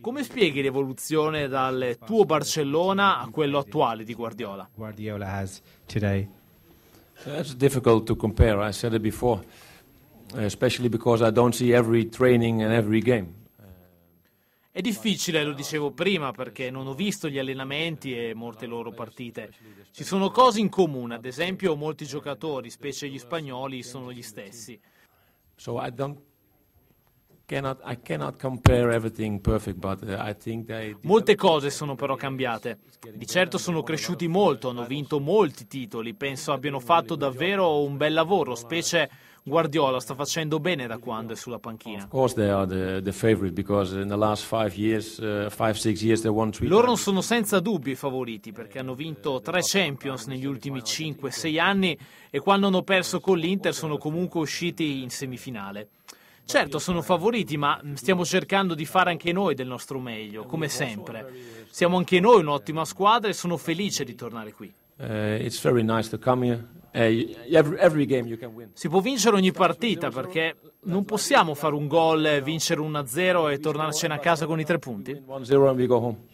Come spieghi l'evoluzione dal tuo Barcellona a quello attuale di Guardiola? Guardiola has today. That's difficult to compare. I said it before, especially because I don't see every training and every game. È difficile, lo dicevo prima, perché non ho visto gli allenamenti e molte loro partite. Ci sono cose in comune, ad esempio molti giocatori, specie gli spagnoli, sono gli stessi. So I don't Uh, Molte cose sono però cambiate. Di certo sono cresciuti molto, hanno vinto molti titoli, penso abbiano fatto davvero un bel lavoro, specie Guardiola sta facendo bene da quando è sulla panchina. Uh, Loro non sono senza dubbio i favoriti perché hanno vinto tre Champions negli ultimi 5-6 anni e quando hanno perso con l'Inter sono comunque usciti in semifinale. Certo, sono favoriti, ma stiamo cercando di fare anche noi del nostro meglio, come sempre. Siamo anche noi un'ottima squadra e sono felice di tornare qui. Si può vincere ogni partita perché non possiamo fare un gol, vincere 1-0 e tornarcene a casa con i tre punti. 1-0 e andiamo go casa.